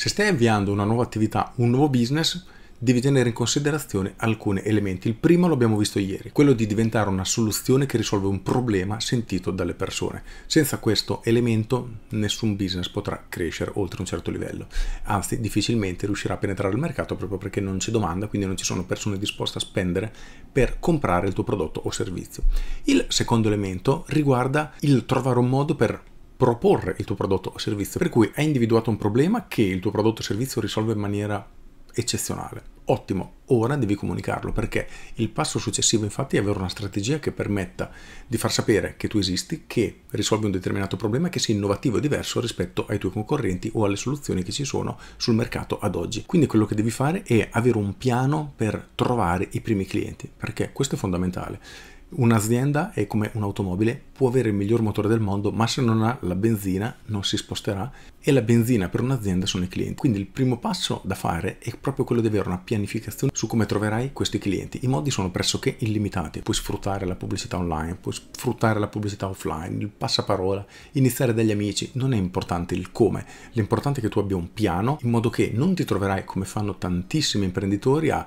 Se stai avviando una nuova attività, un nuovo business, devi tenere in considerazione alcuni elementi. Il primo l'abbiamo visto ieri, quello di diventare una soluzione che risolve un problema sentito dalle persone. Senza questo elemento nessun business potrà crescere oltre un certo livello, anzi difficilmente riuscirà a penetrare il mercato proprio perché non c'è domanda, quindi non ci sono persone disposte a spendere per comprare il tuo prodotto o servizio. Il secondo elemento riguarda il trovare un modo per proporre il tuo prodotto o servizio, per cui hai individuato un problema che il tuo prodotto o servizio risolve in maniera eccezionale. Ottimo, ora devi comunicarlo perché il passo successivo infatti è avere una strategia che permetta di far sapere che tu esisti, che risolvi un determinato problema, che sia innovativo e diverso rispetto ai tuoi concorrenti o alle soluzioni che ci sono sul mercato ad oggi. Quindi quello che devi fare è avere un piano per trovare i primi clienti, perché questo è fondamentale. Un'azienda è come un'automobile, può avere il miglior motore del mondo, ma se non ha la benzina non si sposterà e la benzina per un'azienda sono i clienti. Quindi il primo passo da fare è proprio quello di avere una pianificazione su come troverai questi clienti. I modi sono pressoché illimitati, puoi sfruttare la pubblicità online, puoi sfruttare la pubblicità offline, il passaparola, iniziare dagli amici, non è importante il come, l'importante è che tu abbia un piano in modo che non ti troverai come fanno tantissimi imprenditori a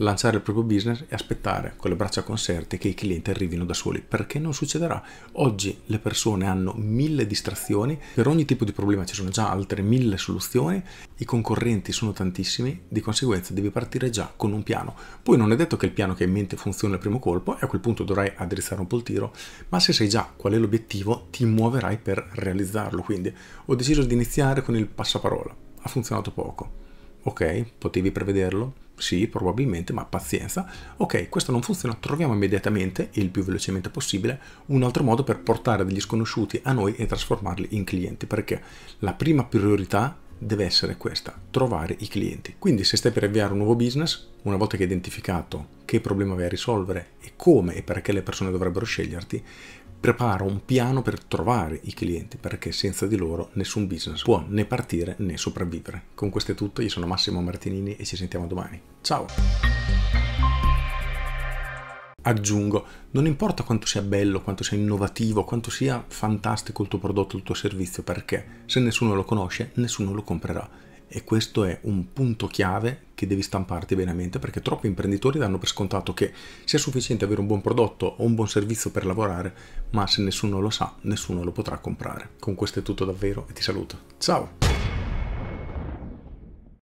lanciare il proprio business e aspettare con le braccia conserte che i clienti arrivino da soli, perché non succederà. Oggi le persone hanno mille distrazioni, per ogni tipo di problema ci sono già altre mille soluzioni, i concorrenti sono tantissimi, di conseguenza devi partire già con un piano. Poi non è detto che il piano che hai in mente funzioni al primo colpo e a quel punto dovrai addrizzare un po' il tiro, ma se sai già qual è l'obiettivo ti muoverai per realizzarlo. Quindi ho deciso di iniziare con il passaparola, ha funzionato poco. Ok, potevi prevederlo, sì, probabilmente, ma pazienza. Ok, questo non funziona, troviamo immediatamente, e il più velocemente possibile, un altro modo per portare degli sconosciuti a noi e trasformarli in clienti, perché la prima priorità deve essere questa, trovare i clienti. Quindi se stai per avviare un nuovo business, una volta che hai identificato che problema vai a risolvere e come e perché le persone dovrebbero sceglierti, prepara un piano per trovare i clienti perché senza di loro nessun business può né partire né sopravvivere. Con questo è tutto, io sono Massimo Martinini e ci sentiamo domani. Ciao! aggiungo, non importa quanto sia bello, quanto sia innovativo, quanto sia fantastico il tuo prodotto, il tuo servizio, perché se nessuno lo conosce, nessuno lo comprerà. E questo è un punto chiave che devi stamparti veramente perché troppi imprenditori danno per scontato che sia sufficiente avere un buon prodotto o un buon servizio per lavorare, ma se nessuno lo sa, nessuno lo potrà comprare. Con questo è tutto davvero e ti saluto. Ciao!